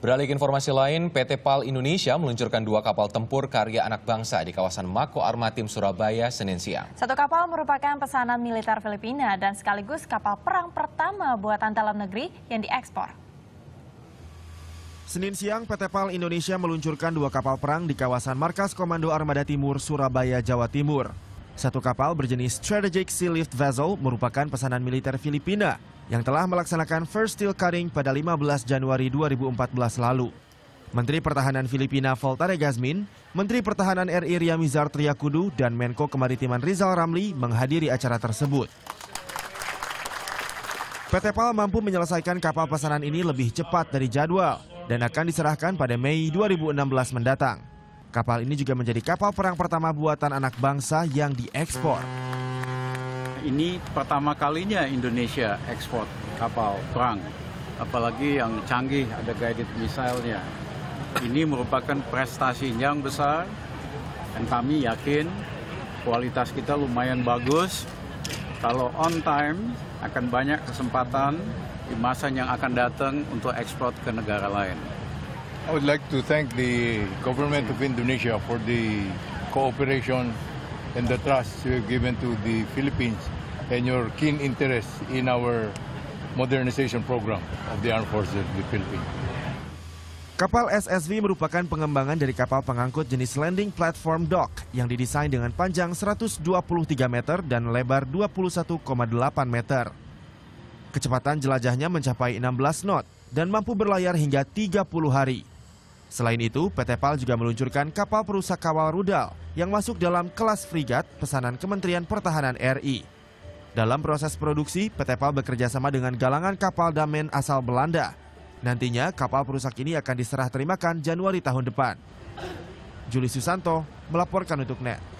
Beralih ke informasi lain, PT PAL Indonesia meluncurkan dua kapal tempur karya anak bangsa di kawasan Mako Armatim, Surabaya, Senin siang. Satu kapal merupakan pesanan militer Filipina dan sekaligus kapal perang pertama buatan dalam negeri yang diekspor. Senin siang, PT PAL Indonesia meluncurkan dua kapal perang di kawasan Markas Komando Armada Timur, Surabaya, Jawa Timur. Satu kapal berjenis Strategic Sea Lift Vessel merupakan pesanan militer Filipina yang telah melaksanakan first steel cutting pada 15 Januari 2014 lalu. Menteri Pertahanan Filipina Voltare Gazmin, Menteri Pertahanan RI Riamizar Triakudu, dan Menko Kemaritiman Rizal Ramli menghadiri acara tersebut. PT PAL mampu menyelesaikan kapal pesanan ini lebih cepat dari jadwal dan akan diserahkan pada Mei 2016 mendatang. Kapal ini juga menjadi kapal perang pertama buatan anak bangsa yang diekspor. Ini pertama kalinya Indonesia ekspor kapal perang, apalagi yang canggih ada guided missile-nya. Ini merupakan prestasi yang besar dan kami yakin kualitas kita lumayan bagus. Kalau on time akan banyak kesempatan di masa yang akan datang untuk ekspor ke negara lain. I would like to thank the government of Indonesia for the cooperation and the trust you have given to the Philippines and your keen interest in our modernization program of the armed forces of the Philippines. Kapal SSV merupakan pengembangan dari kapal pengangkut jenis landing platform dock yang didesain dengan panjang 123 meter dan lebar 21,8 meter. Kecepatan jelajahnya mencapai 16 knot dan mampu berlayar hingga 30 hari. Selain itu, PT PAL juga meluncurkan kapal perusak kawal rudal yang masuk dalam kelas frigat pesanan Kementerian Pertahanan RI. Dalam proses produksi, PT PAL bekerja sama dengan galangan kapal damen asal Belanda. Nantinya, kapal perusak ini akan diserah terimakan Januari tahun depan. Juli Susanto melaporkan untuk NET.